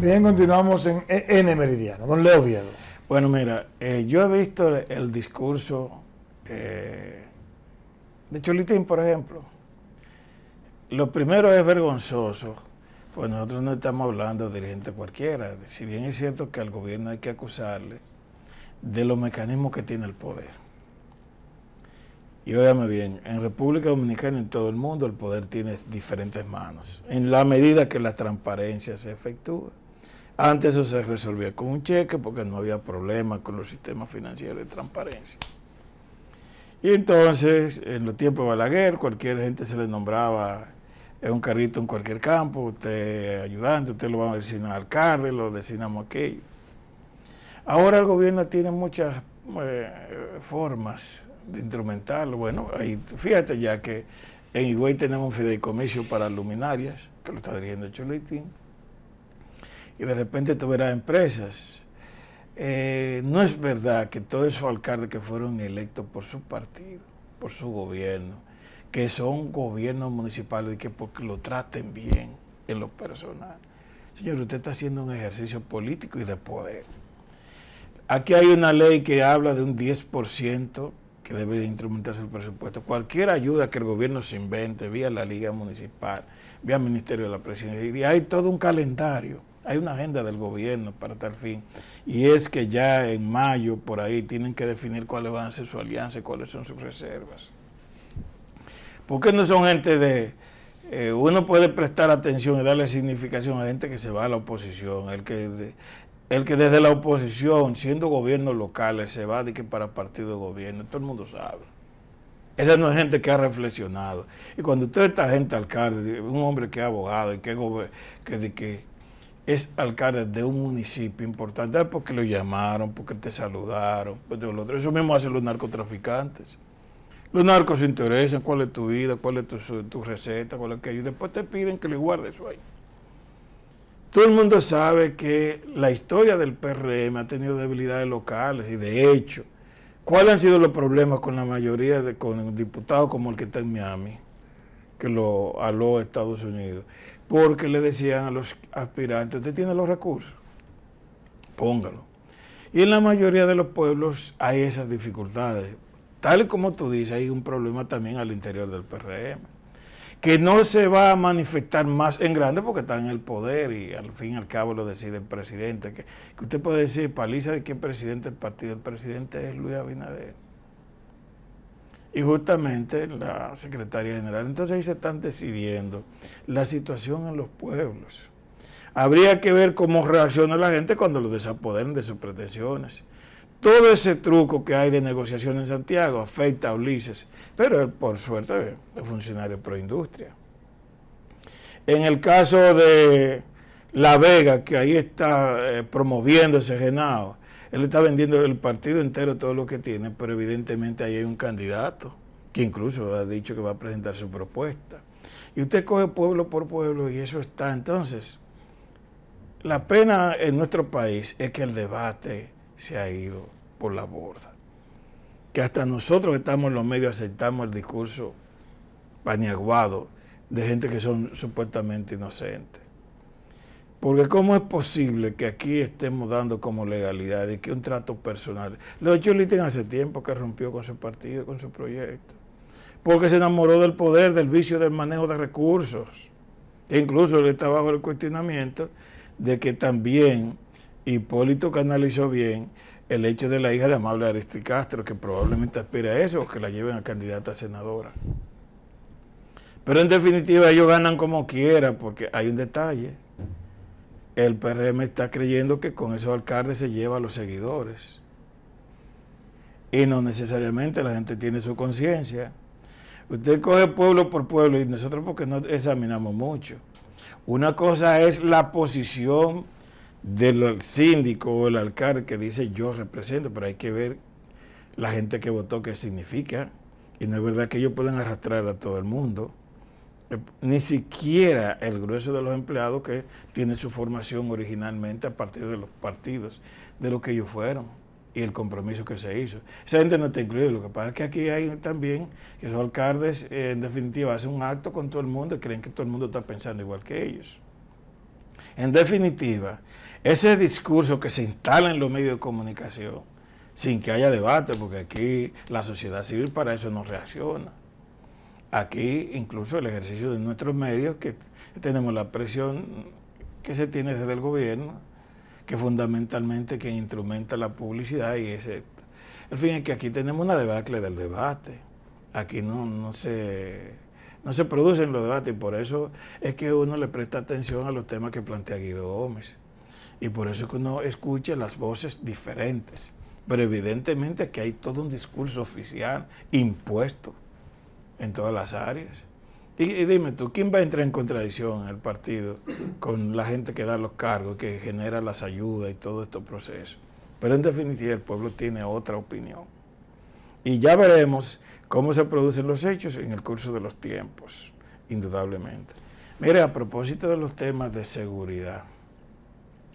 Bien, continuamos en e-, N Meridiano. Don Leo Viedo. Bueno, mira, eh, yo he visto el, discurso eh, de Cholitín, por ejemplo. Lo primero es vergonzoso, pues nosotros no estamos hablando de gente cualquiera. Si bien es cierto que al gobierno hay que acusarle de los mecanismos que tiene el poder. Y óyame bien, en República Dominicana, y en todo el mundo, el poder tiene diferentes manos, en la medida que la transparencia se efectúa. Antes eso se resolvía con un cheque porque no había problemas con los sistemas financieros de transparencia. Y entonces, en los tiempos de Balaguer, cualquier gente se le nombraba en un carrito en cualquier campo, usted ayudante, usted lo va a designar alcalde, lo designamos aquello. Ahora el gobierno tiene muchas eh, formas de instrumentarlo. Bueno, ahí, fíjate ya que en Higüey tenemos un fideicomiso para luminarias, que lo está dirigiendo Choletín y de repente tuviera empresas. Eh, no es verdad que todos esos alcaldes que fueron electos por su partido, por su gobierno, que son gobiernos municipales y que porque lo traten bien en lo personal. Señor, usted está haciendo un ejercicio político y de poder. Aquí hay una ley que habla de un 10% que debe instrumentarse el presupuesto. Cualquier ayuda que el gobierno se invente, vía la Liga Municipal, vía Ministerio de la Presidencia, hay todo un calendario hay una agenda del gobierno para tal fin, y es que ya en mayo por ahí tienen que definir cuáles van a ser su alianza y cuáles son sus reservas. Porque no son gente de... Eh, uno puede prestar atención y darle significación a gente que se va a la oposición, el que, que desde la oposición, siendo gobierno locales, se va de que para partido de gobierno, todo el mundo sabe. Esa no es gente que ha reflexionado. Y cuando usted está gente alcalde, un hombre que es abogado y que, que, que, es alcalde de un municipio importante, ah, porque lo llamaron, porque te saludaron, pues Eso mismo hacen los narcotraficantes. Los narcos se interesan cuál es tu vida, cuál es tu, tu receta, cuál es aquello. Después te piden que le guardes eso ahí. Todo el mundo sabe que la historia del PRM ha tenido debilidades locales y de hecho, ¿cuáles han sido los problemas con la mayoría de con diputados como el que está en Miami, que lo aló a Estados Unidos? porque le decían a los aspirantes, usted tiene los recursos, póngalo. Y en la mayoría de los pueblos hay esas dificultades. Tal como tú dices, hay un problema también al interior del PRM, que no se va a manifestar más en grande porque está en el poder y al fin y al cabo lo decide el presidente. Que, usted puede decir, paliza de qué presidente el partido, el presidente es Luis Abinader y justamente la secretaria General. Entonces ahí se están decidiendo la situación en los pueblos. Habría que ver cómo reacciona la gente cuando lo desapoderen de sus pretensiones. Todo ese truco que hay de negociación en Santiago afecta a Ulises, pero él, por suerte, es funcionario pro industria. En el caso de La Vega, que ahí está eh, ...promoviendo ese Genao, él está vendiendo el partido entero, todo lo que tiene, pero evidentemente ahí hay un candidato que incluso ha dicho que va a presentar su propuesta. Y usted coge pueblo por pueblo y eso está. Entonces, la pena en nuestro país es que el debate se ha ido por la borda. Que hasta nosotros que estamos en los medios aceptamos el discurso paniaguado de gente que son supuestamente inocentes. Porque ¿cómo es posible que aquí estemos dando como legalidad y que un trato personal? Lo hecho Litten hace tiempo que rompió con su partido, con su proyecto. Porque se enamoró del poder, del vicio, del manejo de recursos. E incluso le está bajo el cuestionamiento de que también Hipólito canalizó bien el hecho de la hija de Amable Aristi Castro, que probablemente aspira a eso, o que la lleven a candidata a senadora. Pero en definitiva ellos ganan como quiera, porque hay un detalle el PRM está creyendo que con esos alcaldes se lleva a los seguidores. Y no necesariamente la gente tiene su conciencia. Usted coge pueblo por pueblo y nosotros porque no examinamos mucho. Una cosa es la posición del síndico o el alcalde que dice yo represento, pero hay que ver la gente que votó qué significa. Y no es verdad que ellos pueden arrastrar a todo el mundo ni siquiera el grueso de los empleados que tienen su formación originalmente a partir de los partidos, de lo que ellos fueron y el compromiso que se hizo. Esa gente no está incluida. Lo que pasa es que aquí hay también que esos alcaldes, eh, en definitiva, hacen un acto con todo el mundo y creen que todo el mundo está pensando igual que ellos. En definitiva, ese discurso que se instala en los medios de comunicación, sin que haya debate, porque aquí la sociedad civil para eso no reacciona aquí incluso el ejercicio de nuestros medios, que tenemos la presión que se tiene desde el gobierno, que fundamentalmente que instrumenta la publicidad y ese... El fin es que aquí tenemos una debacle del debate. Aquí no, no, se, no se producen los debates y por eso es que uno le presta atención a los temas que plantea Guido Gómez. Y por eso es que uno escucha las voces diferentes. Pero evidentemente que hay todo un discurso oficial impuesto en todas las áreas. Y, dime tú, ¿quién va a entrar en contradicción el partido con la gente que da los cargos, que genera las ayudas y todo estos proceso? Pero en definitiva el pueblo tiene otra opinión. Y ya veremos cómo se producen los hechos en el curso de los tiempos, indudablemente. Mire, a propósito de los temas de seguridad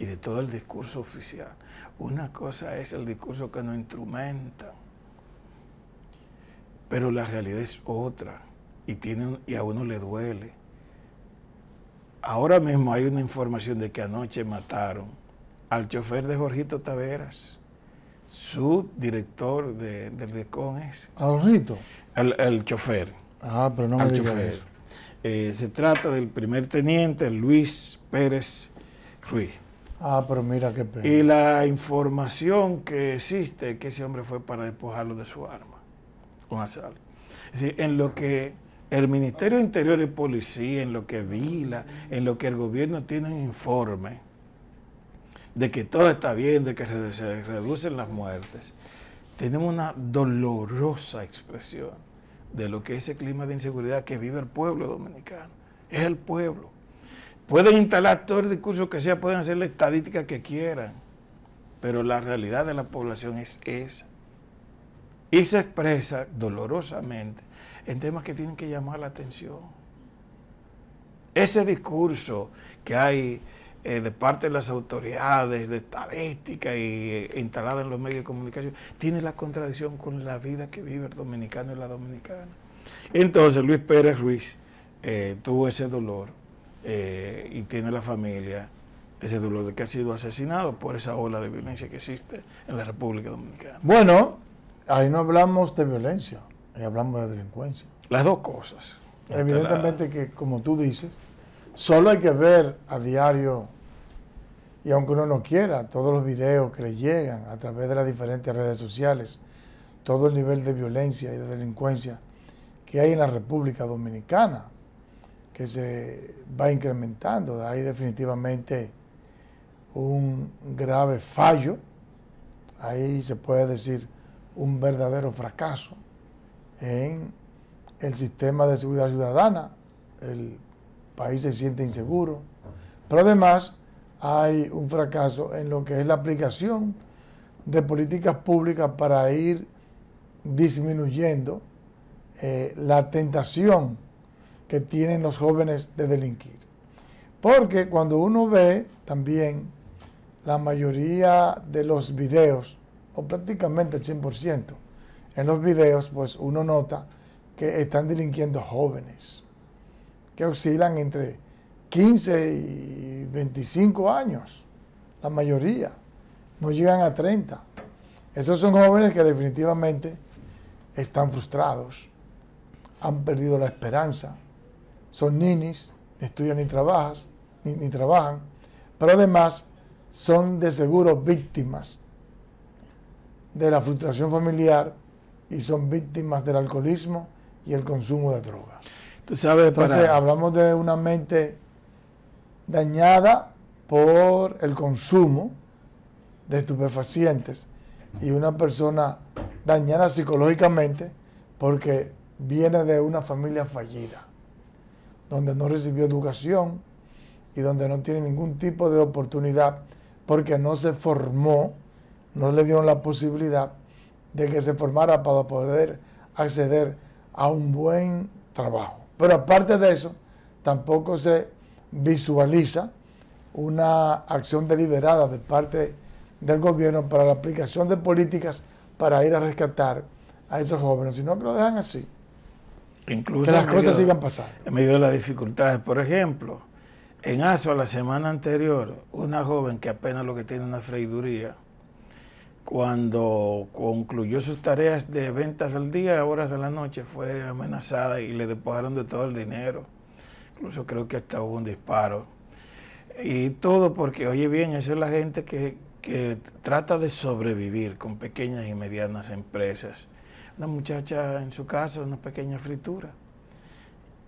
y de todo el discurso oficial, una cosa es el discurso que nos instrumenta pero la realidad es otra y, y a uno le duele. Ahora mismo hay una información de que anoche mataron al chofer de Jorgito Taveras, su director de, del DECON es. ¿A Jorgito? el chofer. Ah, pero no me chofer. Eh, se trata del primer teniente Luis Pérez Ruiz. Ah, pero mira qué pena. Y la información que existe es que ese hombre fue para despojarlo de su arma con Es en lo que el Ministerio Interior y Policía, en lo que Vila, en lo que el gobierno un informe de que todo está bien, de que se reducen las muertes, tenemos una dolorosa expresión de lo que es ese clima de inseguridad que vive el pueblo dominicano. Es el pueblo. Pueden instalar todo el discurso que sea, pueden hacer la estadística que quieran, pero la realidad de la población es esa y se expresa dolorosamente en temas que tienen que llamar la atención. Ese discurso que hay eh, de parte de las autoridades, de estadística y eh, instalada en los medios de comunicación, tiene la contradicción con la vida que vive el dominicano y la dominicana. Entonces Luis Pérez Ruiz eh, tuvo ese dolor y tiene la familia ese dolor de que ha sido asesinado por esa ola de violencia que existe en la República Dominicana. Bueno, ahí no hablamos de violencia, ahí hablamos de delincuencia. Las dos cosas. Evidentemente que, como tú dices, solo hay que ver a diario, y aunque uno no quiera, todos los videos que le llegan a través de las diferentes redes sociales, todo el nivel de violencia y de delincuencia que hay en la República Dominicana, que se va incrementando. Hay definitivamente un grave fallo, ahí se puede decir un verdadero fracaso en el sistema de seguridad ciudadana. El país se siente inseguro. Pero además hay un fracaso en lo que es la aplicación de políticas públicas para ir disminuyendo eh, la tentación que tienen los jóvenes de delinquir. Porque cuando uno ve también la mayoría de los videos prácticamente el 100%. En los videos, pues uno nota que están delinquiendo jóvenes, que oscilan entre 15 y 25 años, la mayoría, no llegan a 30. Esos son jóvenes que definitivamente están frustrados, han perdido la esperanza, son ninis, ni estudian ni, ni trabajan, pero además son de seguro víctimas de la frustración familiar y son víctimas del alcoholismo y el consumo de drogas. Tú sabes, hablamos de una mente dañada por el consumo de estupefacientes y una persona dañada psicológicamente porque viene de una familia fallida, donde no recibió educación y donde no tiene ningún tipo de oportunidad porque no se formó no le dieron la posibilidad de que se formara para poder acceder a un buen trabajo. Pero aparte de eso, tampoco se visualiza una acción deliberada de parte del gobierno para la aplicación de políticas para ir a rescatar a esos jóvenes, sino que lo dejan así. Incluso que las cosas sigan pasando. En medio de las dificultades, por ejemplo, en ASO la semana anterior, una joven que apenas lo que tiene una freiduría, cuando concluyó sus tareas de ventas al día, a horas de la noche, fue amenazada y le despojaron de todo el dinero. Incluso creo que hasta hubo un disparo. Y todo porque, oye bien, esa es la gente que, que trata de sobrevivir con pequeñas y medianas empresas. Una muchacha en su casa, una pequeña fritura.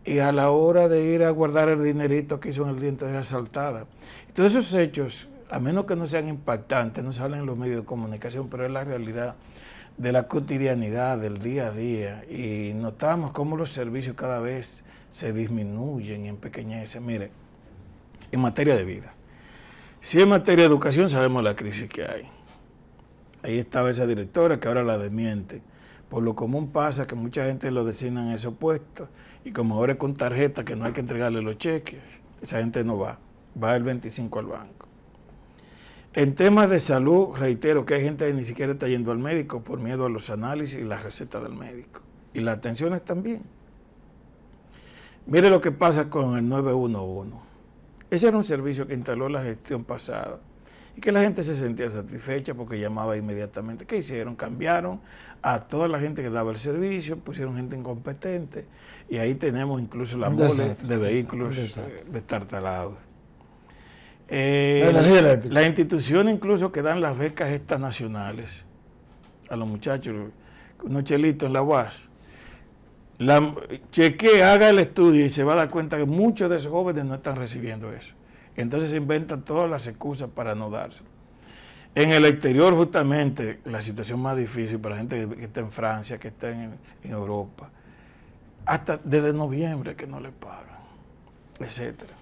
Y a la hora de ir a guardar el dinerito que hizo en el día, entonces asaltada. todos esos hechos a menos que no sean impactantes, no salen en los medios de comunicación, pero es la realidad de la cotidianidad, del día a día, y notamos cómo los servicios cada vez se disminuyen y empequeñecen. Mire, en materia de vida. Si en materia de educación sabemos la crisis que hay. Ahí estaba esa directora que ahora la desmiente. Por lo común pasa que mucha gente lo designan en esos puestos y como ahora es con tarjeta que no hay que entregarle los cheques, esa gente no va, va el 25 al banco. En temas de salud, reitero que hay gente que ni siquiera está yendo al médico por miedo a los análisis y las recetas del médico. Y las atenciones también. Mire lo que pasa con el 911. Ese era un servicio que instaló la gestión pasada y que la gente se sentía satisfecha porque llamaba inmediatamente. ¿Qué hicieron? Cambiaron a toda la gente que daba el servicio, pusieron gente incompetente y ahí tenemos incluso la mole de vehículos eh, destartalados. Eh, la, institución incluso que dan las becas estas nacionales a los muchachos, unos chelitos en la UAS. La, cheque, haga el estudio y se va a dar cuenta que muchos de esos jóvenes no están recibiendo eso. Entonces se inventan todas las excusas para no darse. En el exterior, justamente, la situación más difícil para la gente que está en Francia, que está en, en Europa, hasta desde noviembre que no le pagan, etcétera.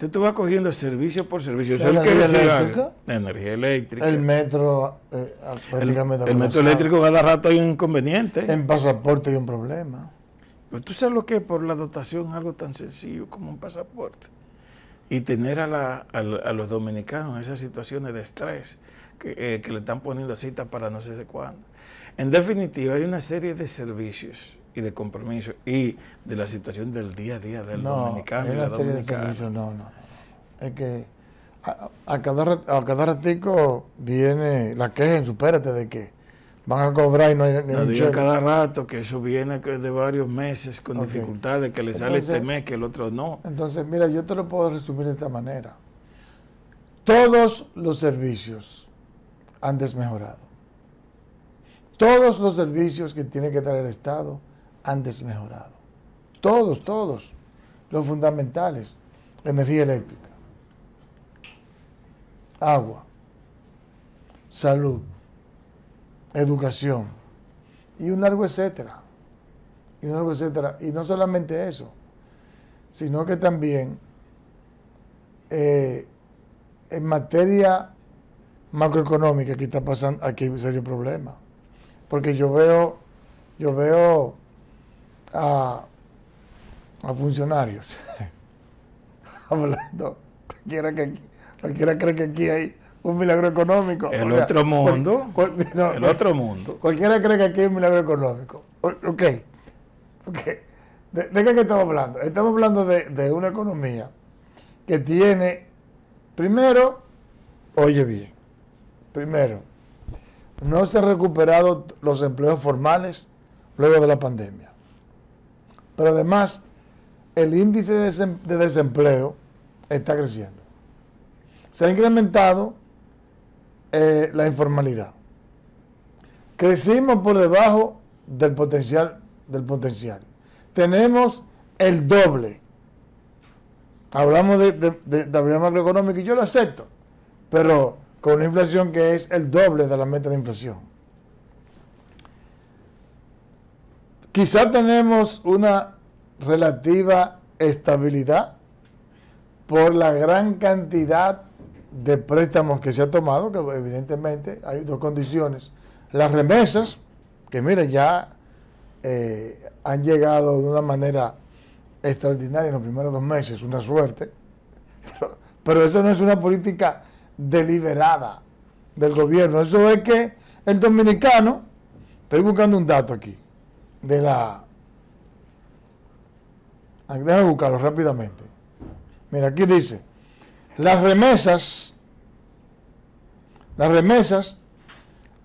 Usted tú vas cogiendo servicio por servicio. La, energía eléctrica, energía eléctrica. El metro, eh, prácticamente. El, metro eléctrico cada rato hay un inconveniente. En pasaporte hay un problema. Pero tú sabes lo que es por la dotación, algo tan sencillo como un pasaporte. Y tener a, la, a, los dominicanos en esas situaciones de estrés que, eh, le están poniendo citas para no sé de cuándo. En definitiva, hay una serie de servicios y de compromiso y de la situación del día a día del dominicano no, no, es que a, cada, a cada ratico viene la quejen, en supérate de que van a cobrar y no hay no, digo cada rato que eso viene de varios meses con dificultades, que le sale este mes, que el otro no. Entonces, mira, yo te lo puedo resumir de esta manera. Todos los servicios han desmejorado. Todos los servicios que tiene que dar el Estado han desmejorado. Todos, todos. Los fundamentales. Energía eléctrica. Agua. Salud. Educación. Y un largo etcétera. Y un largo etcétera. Y no solamente eso. Sino que también eh, en materia macroeconómica aquí está pasando, aquí hay un problema. Porque yo veo, yo veo a, a funcionarios. Hablando, cualquiera que, cualquiera cree que aquí hay un milagro económico. El otro mundo. el otro mundo. Cualquiera cree que aquí hay un milagro económico. ok. okay. ¿De, qué estamos hablando? Estamos hablando de, de una economía que tiene, primero, oye bien, primero, no se han recuperado los empleos formales luego de la pandemia. Pero además, el índice de desempleo está creciendo. Se ha incrementado eh, la informalidad. Crecimos por debajo del potencial, del potencial. Tenemos el doble. Hablamos de, de, de, macroeconómica y yo lo acepto, pero con una inflación que es el doble de la meta de inflación. Quizá tenemos una relativa estabilidad por la gran cantidad de préstamos que se ha tomado, que evidentemente hay dos condiciones. Las remesas, que miren, ya eh, han llegado de una manera extraordinaria en los primeros dos meses, una suerte, pero eso no es una política deliberada del gobierno, eso es que el dominicano, estoy buscando un dato aquí, de la... Déjame buscarlo rápidamente. Mira, aquí dice, las remesas, las remesas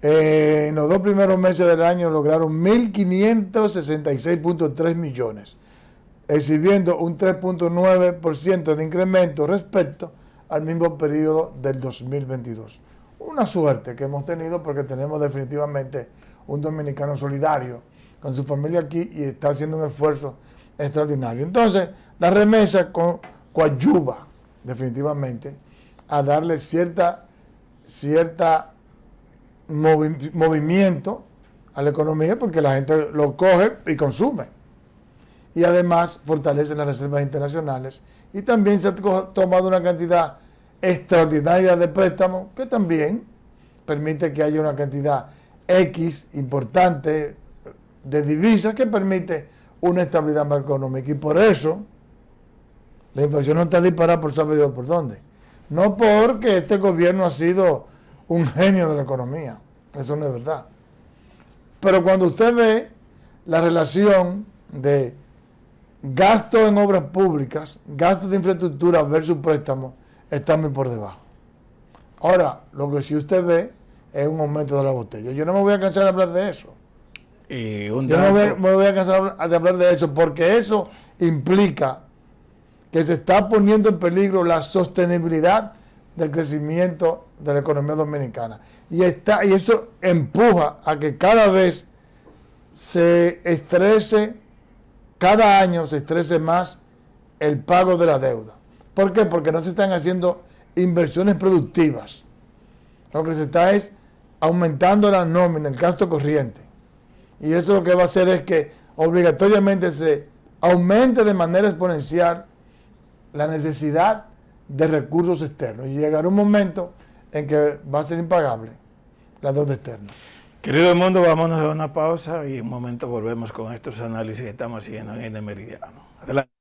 eh, en los dos primeros meses del año lograron 1.566.3 millones, exhibiendo un 3.9% de incremento respecto al mismo periodo del 2022. Una suerte que hemos tenido porque tenemos definitivamente un dominicano solidario con su familia aquí y está haciendo un esfuerzo extraordinario. Entonces, la remesa con coadyuva definitivamente a darle cierta, cierta movimiento a la economía porque la gente lo coge y consume. Y además fortalece las reservas internacionales y también se ha tomado una cantidad extraordinaria de préstamos que también permite que haya una cantidad X importante de divisas que permite una estabilidad macroeconómica. Y por eso la inflación no está disparada por saber por dónde. No porque este gobierno ha sido un genio de la economía. Eso no es verdad. Pero cuando usted ve la relación de gasto en obras públicas, gastos de infraestructura versus préstamos, está muy por debajo. Ahora, lo que si usted ve es un aumento de la botella. Yo no me voy a cansar de hablar de eso. Eh, Yo no me, voy a cansar de hablar de eso, porque eso implica que se está poniendo en peligro la sostenibilidad del crecimiento de la economía dominicana. Y, está, y eso empuja a que cada vez se estrese, cada año se estrese más el pago de la deuda. ¿Por qué? Porque no se están haciendo inversiones productivas. Lo que se está es aumentando la nómina, el gasto corriente. Y eso lo que va a hacer es que obligatoriamente se aumente de manera exponencial la necesidad de recursos externos. Y llegará un momento en que va a ser impagable la deuda externa. Querido mundo, vámonos a una pausa y en un momento volvemos con estos análisis que estamos haciendo en el meridiano. Adelante.